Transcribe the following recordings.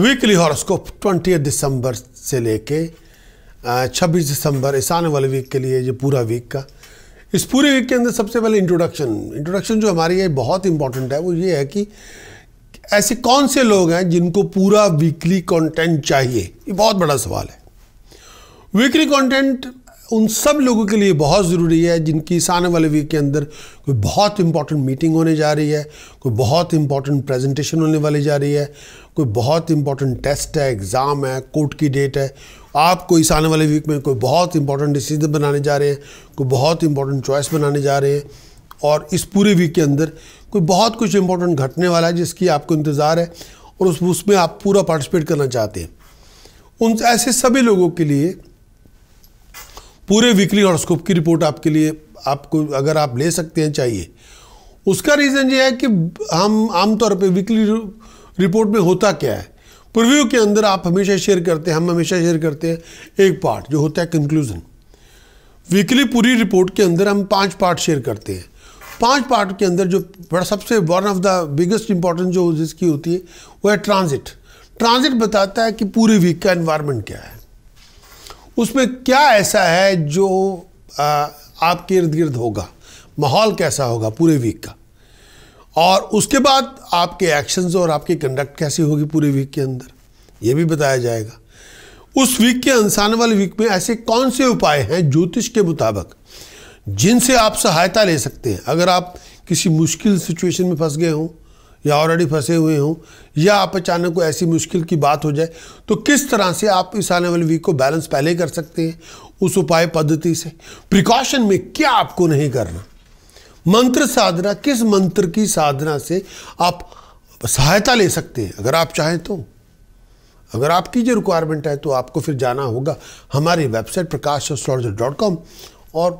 weekly horoscope 20 दिसंबर से लेके 26 दिसंबर इस आने वाले वीक के लिए ये पूरा वीक का इस पूरे वीक के अंदर सबसे पहले इंट्रोडक्शन इंट्रोडक्शन जो हमारी है बहुत इंपॉर्टेंट है वो ये है कि ऐसे कौन से लोग हैं जिनको पूरा वीकली कंटेंट चाहिए ये बहुत बड़ा सवाल है वीकली कंटेंट उन सब लोगों के लिए बहुत ज़रूरी है जिनकी इस आने वाले वीक के अंदर कोई बहुत इंपॉर्टेंट मीटिंग होने जा रही है कोई बहुत इंपॉर्टेंट प्रेजेंटेशन होने वाली जा रही है कोई बहुत इंपॉर्टेंट टेस्ट है एग्ज़ाम है कोर्ट की डेट है आपको इस आने वाले वीक में कोई बहुत इंपॉर्टेंट डिसीजन बनाने जा रहे हैं कोई बहुत इंपॉर्टेंट चॉइस बनाने जा रहे हैं और इस पूरे वीक के अंदर कोई बहुत कुछ इंपॉर्टेंट घटने वाला है जिसकी आपको इंतज़ार है और उस उसमें आप पूरा पार्टिसिपेट करना चाहते हैं उन ऐसे सभी लोगों के लिए पूरे वीकली हॉरोस्कोप की रिपोर्ट आपके लिए आपको अगर आप ले सकते हैं चाहिए उसका रीज़न ये है कि हम आमतौर पर वीकली रिपोर्ट में होता क्या है प्रिव्यू के अंदर आप हमेशा शेयर करते हैं हम हमेशा शेयर करते हैं एक पार्ट जो होता है कंक्लूज़न वीकली पूरी रिपोर्ट के अंदर हम पांच पार्ट शेयर करते हैं पांच पार्ट के अंदर जो बड़ा सबसे one of the biggest important जो जिसकी होती है वो है ट्रांजिट ट्रांजिट बताता है कि पूरे वीक का इन्वायरमेंट क्या है उसमें क्या ऐसा है जो आपके इर्द गिर्द होगा माहौल कैसा होगा पूरे वीक का और उसके बाद आपके एक्शंस और आपकी कंडक्ट कैसी होगी पूरे वीक के अंदर ये भी बताया जाएगा उस वीक के इंसान वाले वीक में ऐसे कौन से उपाय हैं ज्योतिष के मुताबिक जिनसे आप सहायता ले सकते हैं अगर आप किसी मुश्किल सिचुएशन में फंस गए हों या ऑलरेडी फंसे हुए हों या आप अचानक को ऐसी मुश्किल की बात हो जाए तो किस तरह से आप इस आने वाले वीक को बैलेंस पहले कर सकते हैं उस उपाय पद्धति से प्रिकॉशन में क्या आपको नहीं करना मंत्र साधना किस मंत्र की साधना से आप सहायता ले सकते हैं अगर आप चाहें तो अगर आपकी जो रिक्वायरमेंट है तो आपको फिर जाना होगा हमारी वेबसाइट प्रकाश और और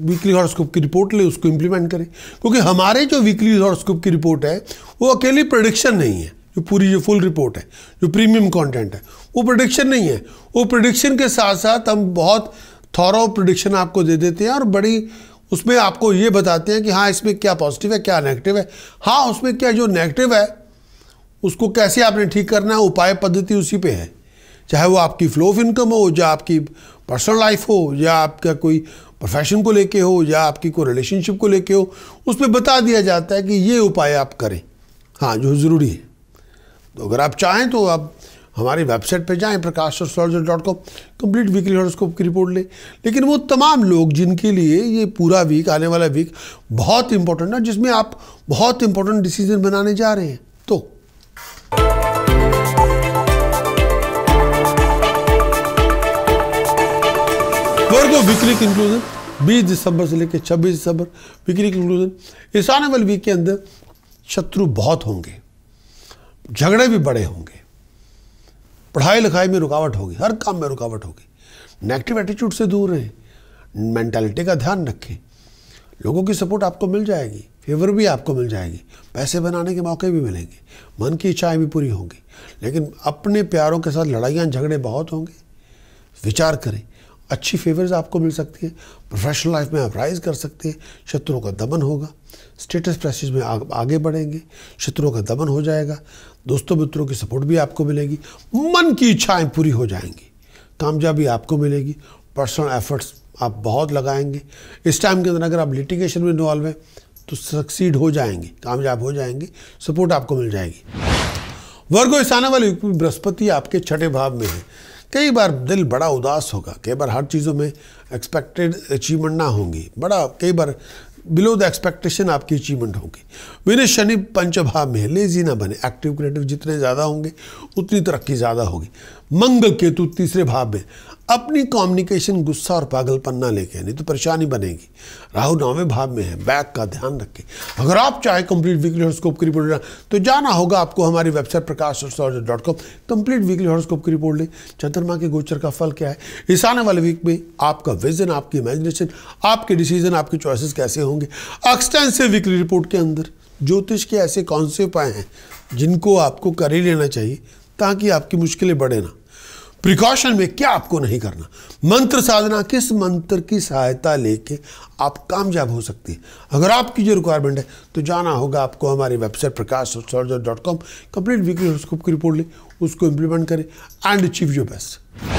वीकली हॉरोस्कोप की रिपोर्ट ले उसको इम्प्लीमेंट करें क्योंकि हमारे जो वीकली हॉरोस्कोप की रिपोर्ट है वो अकेली प्रोडिक्शन नहीं है जो पूरी जो फुल रिपोर्ट है जो प्रीमियम कंटेंट है वो प्रोडिक्शन नहीं है वो प्रोडिक्शन के साथ साथ हम बहुत थॉरो प्रोडिक्शन आपको दे देते हैं और बड़ी उसमें आपको ये बताते हैं कि हाँ इसमें क्या पॉजिटिव है क्या नेगेटिव है हाँ उसमें क्या जो नेगेटिव है उसको कैसे आपने ठीक करना है उपाय पद्धति उसी पर है चाहे वो आपकी फ्लो ऑफ इनकम हो या आपकी पर्सनल लाइफ हो या आपका कोई प्रोफेशन को लेके हो या आपकी कोई रिलेशनशिप को लेके हो उस पर बता दिया जाता है कि ये उपाय आप करें हाँ जो ज़रूरी है तो अगर आप चाहें तो आप हमारी वेबसाइट पर जाएं Prakash dot com complete weekly horoscope की रिपोर्ट लें लेकिन वो तमाम लोग जिनके लिए ये पूरा वीक आने वाला वीक बहुत इंपॉर्टेंट है जिसमें आप बहुत इंपॉर्टेंट डिसीजन बनाने जा रहे हैं तो वर्गो वीकली कंक्लूजन बीस दिसंबर से लेकर छब्बीस दिसंबर वीकली कंक्लूजन इस आने वाले वीक के अंदर शत्रु बहुत होंगे झगड़े भी बड़े होंगे पढ़ाई लिखाई में रुकावट होगी हर काम में रुकावट होगी नेगेटिव एटीट्यूड से दूर रहें मेंटेलिटी का ध्यान रखें लोगों की सपोर्ट आपको मिल जाएगी फेवर भी आपको मिल जाएगी पैसे बनाने के मौके भी मिलेंगे मन की इच्छाएं भी पूरी होंगी लेकिन अपने प्यारों के साथ लड़ाइयाँ झगड़े बहुत होंगे विचार करें अच्छी फेवर्स आपको मिल सकती है प्रोफेशनल लाइफ में आप राइज कर सकते हैं शत्रुओं का दमन होगा स्टेटस प्रेसिस में आप आगे बढ़ेंगे शत्रुओं का दमन हो जाएगा दोस्तों मित्रों की सपोर्ट भी आपको मिलेगी मन की इच्छाएं पूरी हो जाएंगी कामयाबी आपको मिलेगी पर्सनल एफर्ट्स आप बहुत लगाएंगे इस टाइम के अंदर अगर आप लिटिगेशन में इन्वॉल्व हैं तो सक्सीड हो जाएंगे कामयाब हो जाएंगे सपोर्ट आपको मिल जाएगी वर्गो इस आने वाले बृहस्पति आपके छठे भाव में है कई बार दिल बड़ा उदास होगा कई बार हर चीज़ों में एक्सपेक्टेड अचीवमेंट ना होंगी बड़ा कई बार बिलो द एक्सपेक्टेशन आपकी अचीवमेंट होगी विनय शनि पंचभाव में लेजी ना बने एक्टिव क्रिएटिव जितने ज़्यादा होंगे उतनी तरक्की ज़्यादा होगी मंगल केतु तीसरे भाव में अपनी कम्युनिकेशन गुस्सा और पागलपन ना लेके नहीं तो परेशानी बनेगी राहु नौवें भाव में है बैक का ध्यान रखें अगर आप चाहे कंप्लीट वीकली हॉरोस्कोप की रिपोर्ट लेना तो जाना होगा आपको हमारी website Prakash dot com complete weekly horoscope की रिपोर्ट लें चंद्रमा के गोचर का फल क्या है इस आने वाले वीक में आपका विजन आपकी इमेजिनेशन आपके डिसीजन आपके चॉइसिस कैसे होंगे एक्सटेंसिव वीकली रिपोर्ट के अंदर ज्योतिष के ऐसे कौन से उपाय हैं जिनको आपको कर ही लेना चाहिए ताकि आपकी मुश्किलें बढ़े ना प्रिकॉशन में क्या आपको नहीं करना मंत्र साधना किस मंत्र की सहायता लेके आप कामयाब हो सकते हैं अगर आपकी जो रिक्वायरमेंट है तो जाना होगा आपको हमारी website Prakash dot com complete weekly की रिपोर्ट लें उसको इम्प्लीमेंट करें एंड अचीव योर बेस्ट